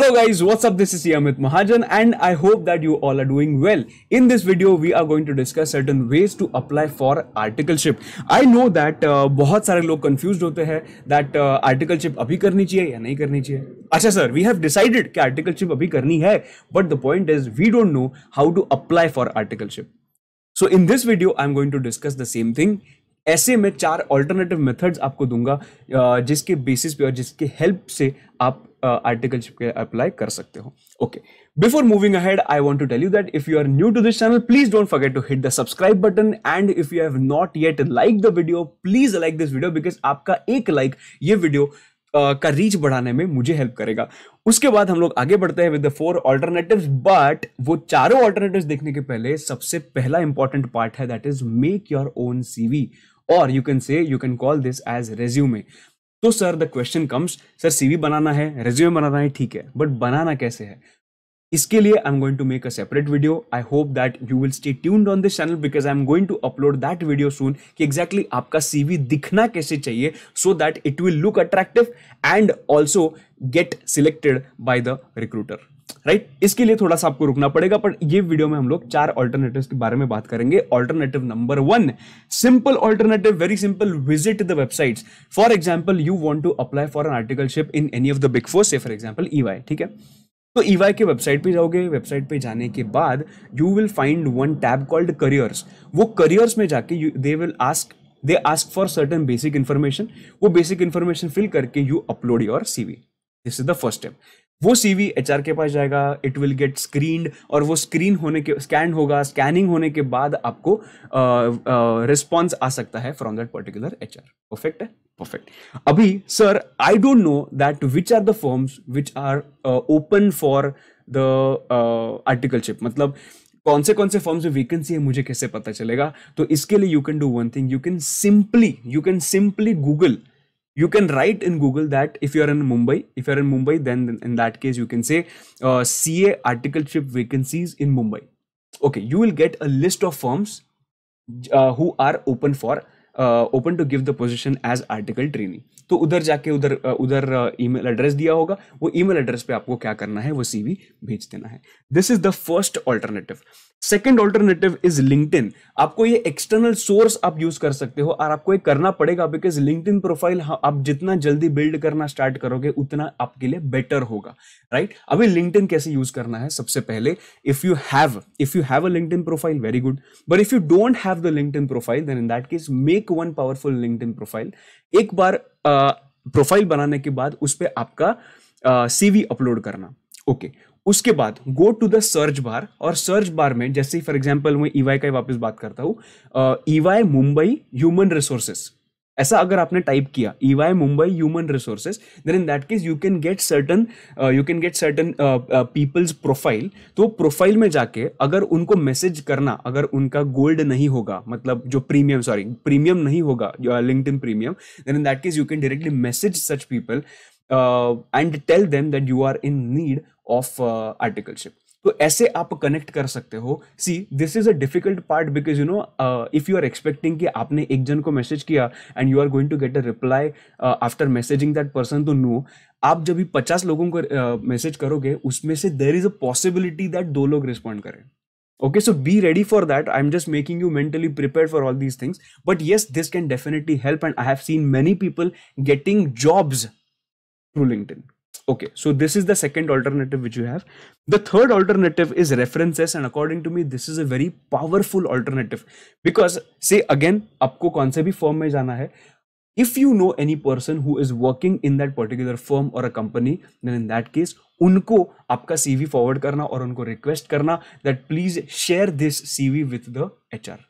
Hello guys, what's up? This is Yamit Mahajan and I hope that you all are doing well. In this video, we are going to discuss certain ways to apply for articleship. I know that uh, बहुत सारे लोग confused होते हैं that uh, articleship अभी करनी चाहिए या नहीं करनी चाहिए अच्छा सर वी हैव डिसाइडेड कि articleship अभी करनी है but the point is we don't know how to apply for articleship. So in this video I am going to discuss the same thing ऐसे में चार ऑल्टरनेटिव मेथड्स आपको दूंगा जिसके बेसिस पे और जिसके हेल्प से आप आर्टिकल uh, के अप्लाई कर सकते हो okay before moving ahead I want to tell you that if you are new to this channel please don't forget to hit the subscribe button and if you have not yet like the video please like this video because आपका एक like like, ये वीडियो Uh, का reach बढ़ाने में मुझे help करेगा उसके बाद हम लोग आगे बढ़ते हैं with the four alternatives but वो चारों ऑल्टरनेटिव देखने के पहले सबसे पहला इंपॉर्टेंट पार्ट है that is make your own CV और you can say you can call this as resume तो sir the question comes sir CV बनाना है रेज्यूमे बनाना है ठीक है बट बनाना कैसे है इसके लिए I am going to make a separate video I hope that you will stay tuned on this channel because I am going to upload that video soon कि एग्जैक्टली exactly आपका CV दिखना कैसे चाहिए so that it will look attractive and also get selected by the recruiter right right? इसके लिए थोड़ा सा आपको रुकना पड़ेगा पर ये वीडियो में हम लोग चार ऑल्टरनेटिव के बारे में बात करेंगे alternative number one simple alternative very simple visit the websites for example you want to apply for an articleship in any of the big four say for example EY ठीक है तो ईवाई e के website पे जाओगे website पे जाने के बाद you will find one tab called careers वो करियर्स में जाके they will ask they ask for certain basic information वो बेसिक इन्फॉर्मेशन फिल करके you upload your CV this is the first step वो एच आर के पास जाएगा it will get screened और वो स्क्रीन होने के स्कैन होगा स्कैनिंग होने के बाद आपको रिस्पॉन्स uh, uh, आ सकता है from that particular H R perfect है परफेक्ट अभी sir I don't know that which are the forms which are open for the articleship मतलब कौन से कौन से फॉर्म्स में वैकेंसी है मुझे कैसे पता चलेगा तो इसके लिए you can do one thing you can simply you can simply Google you can write in google that if you're in mumbai if you're in mumbai then in that case you can say uh, ca articleship vacancies in mumbai okay you will get a list of firms uh, who are open for open to give the position as article training तो उधर जाके उधर uh, उधर email uh, address दिया होगा वो email address पे आपको क्या करना है वो सीवी भेज देना है this is the first alternative second alternative is LinkedIn आपको ये एक्सटर्नल सोर्स आप यूज कर सकते हो और आपको ये करना पड़ेगा बिकॉज इन प्रोफाइल आप जितना जल्दी बिल्ड करना स्टार्ट करोगे उतना आपके लिए बेटर होगा राइट right? अभी इन कैसे यूज करना है सबसे पहले if you have if you have a in profile very good but if you don't have the in profile then in that case make one powerful in profile एक बार profile बनाने के बाद उस पर आपका सीवी अपलोड करना okay उसके बाद go to the search bar और सर्च बार में जैसे फॉर एग्जाम्पल मैं ईवाई e का वापस बात करता हूँ ईवाई मुंबई ह्यूमन रिसोर्सेस ऐसा अगर आपने टाइप किया E Y Mumbai human resources then in that case you can get certain you can get certain people's profile तो प्रोफाइल में जाके अगर उनको मैसेज करना अगर उनका गोल्ड नहीं होगा मतलब जो प्रीमियम सॉरी प्रीमियम नहीं होगा LinkedIn premium then in that case you can directly message such people and tell them that you are in need of articleship तो ऐसे आप कनेक्ट कर सकते हो see this is a difficult part because you know if you are expecting कि आपने एक जन को मैसेज किया and you are going to get a reply after messaging that person to know आप जब भी पचास लोगों को मैसेज uh, करोगे उसमें से there is a possibility that दो लोग रिस्पॉन्ड करें okay so be ready for that I am just making you mentally prepare for all these things but yes this can definitely help and I have seen many people getting jobs through LinkedIn Okay, so this is the second alternative which you have. The third alternative is references, and according to me, this is a very powerful alternative because say again, आपको कौन भी form में जाना है if you know any person who is working in that particular firm or a company then in that case उनको आपका CV forward करना और उनको request करना that please share this CV with the HR.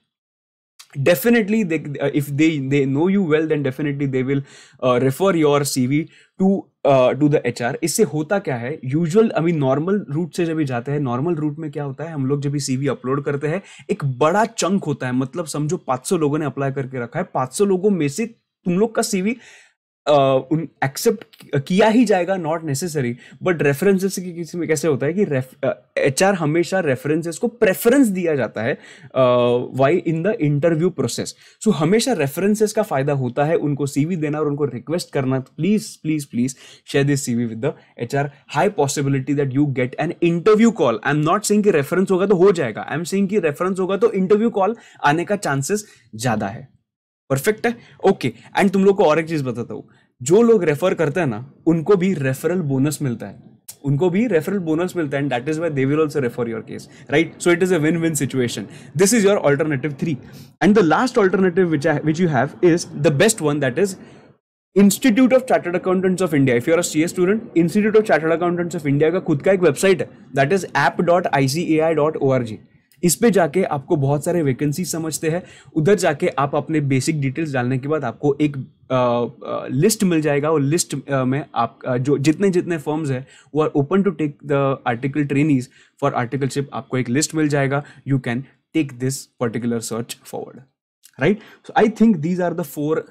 definitely they uh, if they they know you well then definitely they will uh, refer your cv to to the H R इससे होता क्या है usual अभी normal route से जब भी जाते हैं नॉर्मल रूट में क्या होता है हम लोग जब भी सीवी अपलोड करते हैं एक बड़ा चंक होता है मतलब समझो 500 लोगों ने अप्लाई करके रखा है 500 लोगों में से तुम लोग का सीवी उन एक्सेप्ट किया ही जाएगा नॉट नेसेसरी बट रेफरेंसेस की किसी में कैसे होता है कि एच आर हमेशा रेफरेंसेस को प्रेफरेंस दिया जाता है why in the interview process so हमेशा रेफरेंसेस का फायदा होता है उनको सीवी देना और उनको रिक्वेस्ट करना please please please share this CV with the H R high possibility that you get an interview call I am not saying कि रेफरेंस होगा तो हो जाएगा आई एम सेइंग कि रेफरेंस होगा तो इंटरव्यू कॉल आने का चांसेस ज्यादा है परफेक्ट है ओके एंड तुम लोग को और एक चीज बताता हूँ जो लोग रेफर करते हैं ना उनको भी रेफरल बोनस मिलता है उनको भी रेफरल बोनस मिलता है and that is why they will also refer your case right so it is a win win situation this is your alternative three and the last alternative which you have is the best one that is Institute of Chartered Accountants of India if you are C student Institute of Chartered Accountants of India का खुद का एक website है that is app dot I C A I dot O R G इस पर जाके आपको बहुत सारे वैकेंसी समझते हैं उधर जाके आप अपने बेसिक डिटेल्स डालने के बाद आपको एक लिस्ट मिल जाएगा और लिस्ट में आप जो जितने जितने फॉर्म्स हैं वो are open to take the article trainees for articleship आपको एक लिस्ट मिल जाएगा you can take this particular search forward right so I think these are the four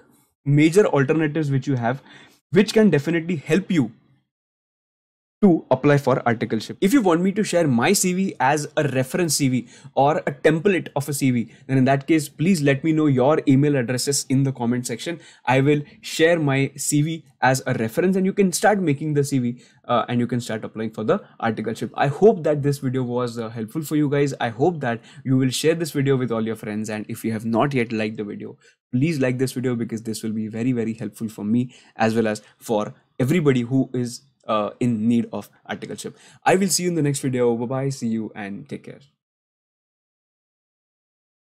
major alternative which you have which can definitely help you to apply for articleship. If you want me to share my CV as a reference CV or a template of a CV, then in that case, please let me know your email addresses in the comment section. I will share my CV as a reference and you can start making the CV uh, and you can start applying for the articleship. I hope that this video was uh, helpful for you guys. I hope that you will share this video with all your friends. And if you have not yet liked the video, please like this video because this will be very, very helpful for me as well as for everybody who is uh, in need of articleship. I will see you in the next video. Bye bye. See you and take care.